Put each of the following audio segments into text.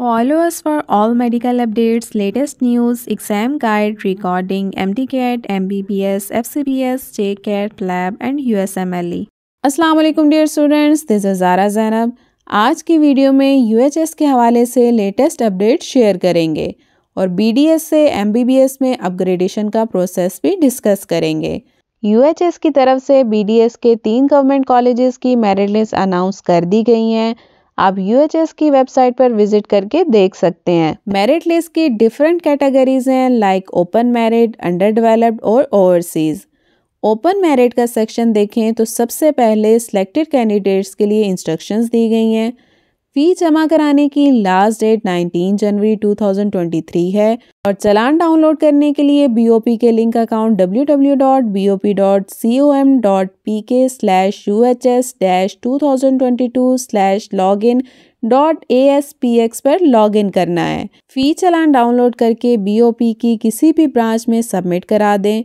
Follow us for all medical updates, latest news, exam guide, recording, MDCAT, MBBS, FCBS, JCAT, Lab and USMLE. assalamu alaikum dear students, this is Zara Zainab. आज की video में UHS के हवाले से latest update share करेंगे और BDS से MBBS में अपग्रेडेशन का प्रोसेस भी डिस्कस करेंगे यूएचएस की तरफ से बीडीएस के तीन गवर्नमेंट कॉलेजेस की मेरिट लिस्ट अनाउंस कर दी गई हैं आप यूएचएस की वेबसाइट पर विजिट करके देख सकते हैं मेरिट लिस्ट की डिफरेंट कैटेगरीज हैं like open merit under developed और ओवरसीज़ ओपन मेरिट का सेक्शन देखें तो सबसे पहले सिलेक्टेड कैंडिडेट्स के लिए इंस्ट्रक्शंस दी गई हैं फी जमा कराने की लास्ट डेट 19 जनवरी 2023 है और चलान डाउनलोड करने के लिए बीओपी के link account www.bop.com.pk O uhs dot 2022 O login dot A S P X पर लॉग इन करना है फी चलान डाउनलोड करके पी की किसी भी ब्रांच में सबमिट करा दें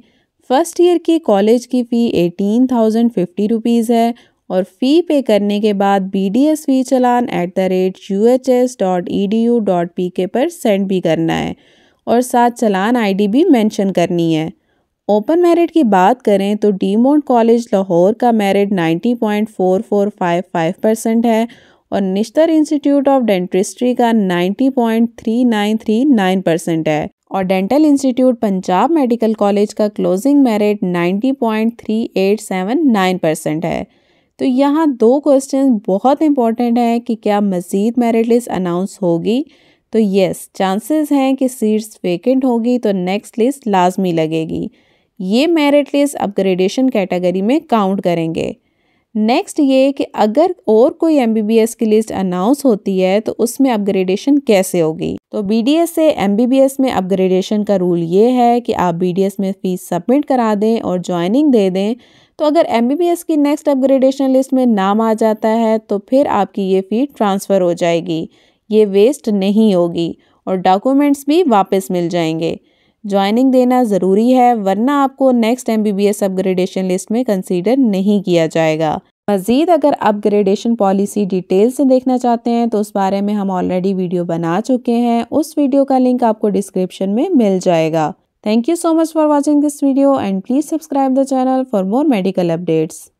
फर्स्ट ईयर की कॉलेज की fee eighteen thousand fifty rupees है और फ़ी पे करने के बाद बी डी एस वी challan at the rate U H S dot E D U dot P K पर सेंड भी करना है और साथ चलान आई डी भी मैंशन करनी है ओपन मेरिट की बात करें तो मोन्ट कॉलेज लाहौर का merit ninety point four four five five percent है और निश्तर इंस्टीट्यूट ऑफ डेंटिस्ट्री का ninety point three three nine nine percent है और dental institute Punjab medical college का closing merit ninety point three eight seven nine percent है तो यहाँ दो क्वेश्चन बहुत इंपॉर्टेंट हैं कि क्या मज़ीद मेरिट लिस्ट अनाउंस होगी तो यस चांसेस हैं कि सीट्स वेकेंट होगी तो नेक्स्ट लिस्ट लाजमी लगेगी ये मेरिट लिस्ट अपग्रेडेशन कैटेगरी में काउंट करेंगे नेक्स्ट ये कि अगर और कोई एम की लिस्ट अनाउंस होती है तो उसमें अपग्रेडेशन कैसे होगी तो बी से एम में अपग्रेडेशन का रूल ये है कि आप बी में फ़ीस सबमिट करा दें और ज्वाइनिंग दे दें तो अगर एम की नेक्स्ट अपग्रेडेशन लिस्ट में नाम आ जाता है तो फिर आपकी ये फ़ी ट्रांसफ़र हो जाएगी ये वेस्ट नहीं होगी और डॉक्यूमेंट्स भी वापस मिल जाएंगे ज्वाइनिंग देना ज़रूरी है वरना आपको नेक्स्ट एम अपग्रेडेशन लिस्ट में कंसीडर नहीं किया जाएगा मज़ीद अगर अपग्रेडेशन पॉलिसी डिटेल से देखना चाहते हैं तो उस बारे में हम ऑलरेडी वीडियो बना चुके हैं उस वीडियो का लिंक आपको डिस्क्रिप्शन में मिल जाएगा Thank you so much for watching this video and please subscribe the channel for more medical updates.